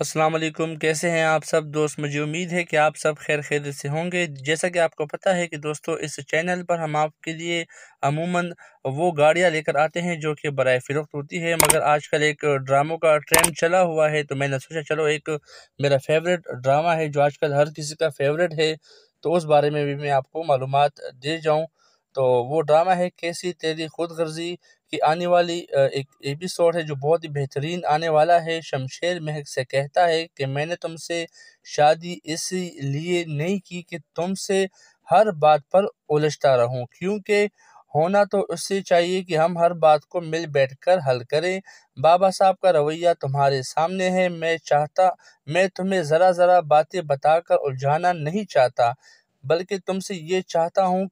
अस्सलाम वालेकुम कैसे हैं आप सब दोस्त मुझे उम्मीद है कि आप सब खैर खैर से होंगे जैसा कि आपको पता है कि दोस्तों इस चैनल पर हम आपके लिए अमूमन वो गाड़ियां लेकर आते हैं जो कि बरए फ़रोख्त होती है मगर आजकल एक ड्रामों का ट्रेंड चला हुआ है तो मैंने सोचा चलो एक मेरा फेवरेट ड्रामा है जो आजकल हर किसी का फेवरेट है तो उस बारे में भी मैं आपको मालूम दे जाऊँ तो वो ड्रामा है कैसी तेरी खुद गर्जी कि आने वाली एक एपिसोड है जो बहुत ही बेहतरीन आने वाला है शमशेर महक से कहता है कि मैंने तुमसे शादी इसलिए नहीं की कि तुमसे हर बात पर उलझता रहूं क्योंकि होना तो उससे चाहिए कि हम हर बात को मिल बैठकर हल करें बाबा साहब का रवैया तुम्हारे सामने है मैं चाहता मैं तुम्हें ज़रा ज़रा बातें बताकर उलझाना नहीं चाहता बल्कि तुमसे ये चाहता हूँ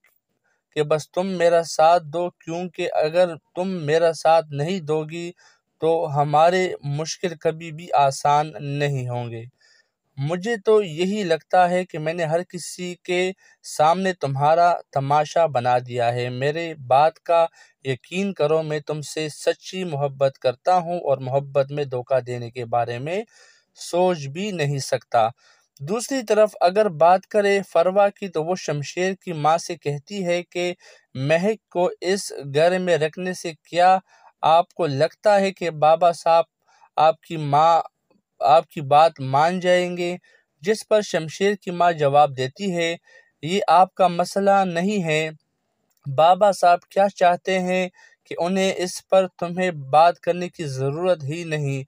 कि बस तुम मेरा साथ दो क्योंकि अगर तुम मेरा साथ नहीं दोगी तो हमारे मुश्किल कभी भी आसान नहीं होंगे मुझे तो यही लगता है कि मैंने हर किसी के सामने तुम्हारा तमाशा बना दिया है मेरे बात का यकीन करो मैं तुमसे सच्ची मोहब्बत करता हूँ और मोहब्बत में धोखा देने के बारे में सोच भी नहीं सकता दूसरी तरफ अगर बात करें फरवा की तो वो शमशेर की माँ से कहती है कि महक को इस घर में रखने से क्या आपको लगता है कि बाबा साहब आपकी माँ आपकी बात मान जाएंगे जिस पर शमशेर की माँ जवाब देती है ये आपका मसला नहीं है बाबा साहब क्या चाहते हैं कि उन्हें इस पर तुम्हें बात करने की ज़रूरत ही नहीं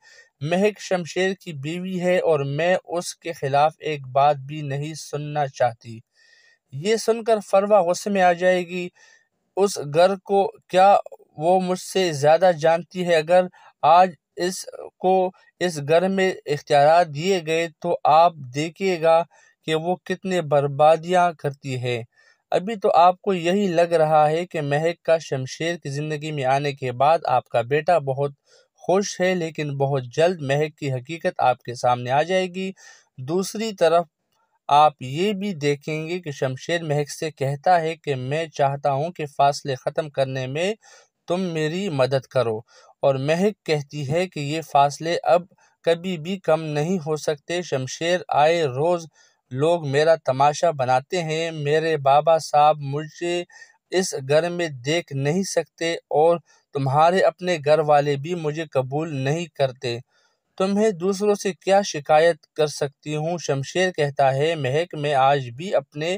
महक शमशेर की बीवी है और मैं उसके ख़िलाफ़ एक बात भी नहीं सुनना चाहती ये सुनकर फरवा गुस्से में आ जाएगी उस घर को क्या वो मुझसे ज़्यादा जानती है अगर आज इस को इस घर में इख्तियार दिए गए तो आप देखिएगा कि वो कितने बर्बादियाँ करती है अभी तो आपको यही लग रहा है कि महक का शमशेर की ज़िंदगी में आने के बाद आपका बेटा बहुत खुश है लेकिन बहुत जल्द महक की हकीकत आपके सामने आ जाएगी दूसरी तरफ आप ये भी देखेंगे कि शमशेर महक से कहता है कि मैं चाहता हूँ कि फासले ख़त्म करने में तुम मेरी मदद करो और महक कहती है कि ये फासले अब कभी भी कम नहीं हो सकते शमशेर आए रोज़ लोग मेरा तमाशा बनाते हैं मेरे बाबा साहब मुझे इस घर में देख नहीं सकते और तुम्हारे अपने घर वाले भी मुझे कबूल नहीं करते तुम्हें दूसरों से क्या शिकायत कर सकती हूँ शमशेर कहता है महक मैं आज भी अपने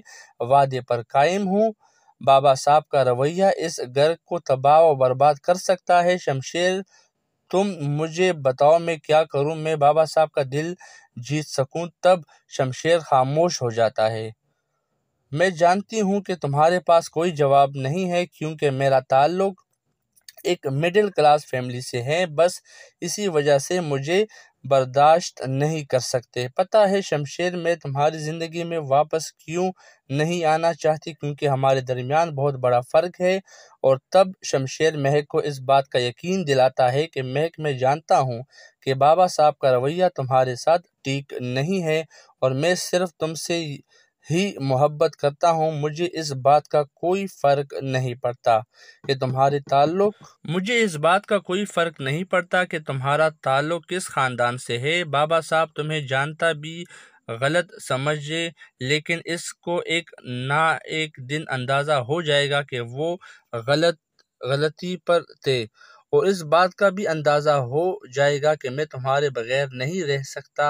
वादे पर कायम हूँ बाबा साहब का रवैया इस घर को तबाह व बर्बाद कर सकता है शमशेर तुम मुझे बताओ मैं क्या करूँ मैं बाबा साहब का दिल जीत सकूँ तब शमशेर खामोश हो जाता है मैं जानती हूँ कि तुम्हारे पास कोई जवाब नहीं है क्योंकि मेरा ताल्लुक एक मिडिल क्लास फैमिली से हैं बस इसी वजह से मुझे बर्दाश्त नहीं कर सकते पता है शमशेर में तुम्हारी ज़िंदगी में वापस क्यों नहीं आना चाहती क्योंकि हमारे दरमियान बहुत बड़ा फ़र्क है और तब शमशेर महक को इस बात का यकीन दिलाता है कि महक मैं जानता हूँ कि बाबा साहब का रवैया तुम्हारे साथ ठीक नहीं है और मैं सिर्फ तुमसे ही मोहब्बत करता हूँ मुझे इस बात का कोई फ़र्क नहीं पड़ता कि तुम्हारे ताल्लुक मुझे इस बात का कोई फ़र्क नहीं पड़ता कि तुम्हारा ताल्लुक किस ख़ानदान से है बाबा साहब तुम्हें जानता भी गलत समझे लेकिन इसको एक ना एक दिन अंदाज़ा हो जाएगा कि वो गलत गलती पर थे और इस बात का भी अंदाज़ा हो जाएगा कि मैं तुम्हारे बगैर नहीं रह सकता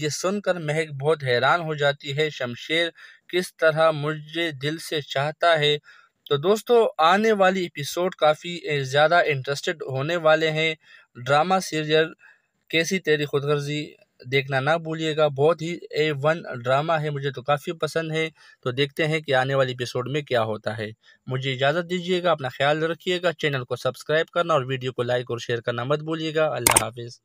ये सुनकर महक बहुत हैरान हो जाती है शमशेर किस तरह मुझे दिल से चाहता है तो दोस्तों आने वाली एपिसोड काफ़ी ज़्यादा इंटरेस्टेड होने वाले हैं ड्रामा सीरियल कैसी तेरी खुदगर्जी देखना ना भूलिएगा बहुत ही ए वन ड्रामा है मुझे तो काफ़ी पसंद है तो देखते हैं कि आने वाले एपिसोड में क्या होता है मुझे इजाज़त दीजिएगा अपना ख्याल रखिएगा चैनल को सब्सक्राइब करना और वीडियो को लाइक और शेयर करना मत भूलिएगा अल्लाह हाफिज़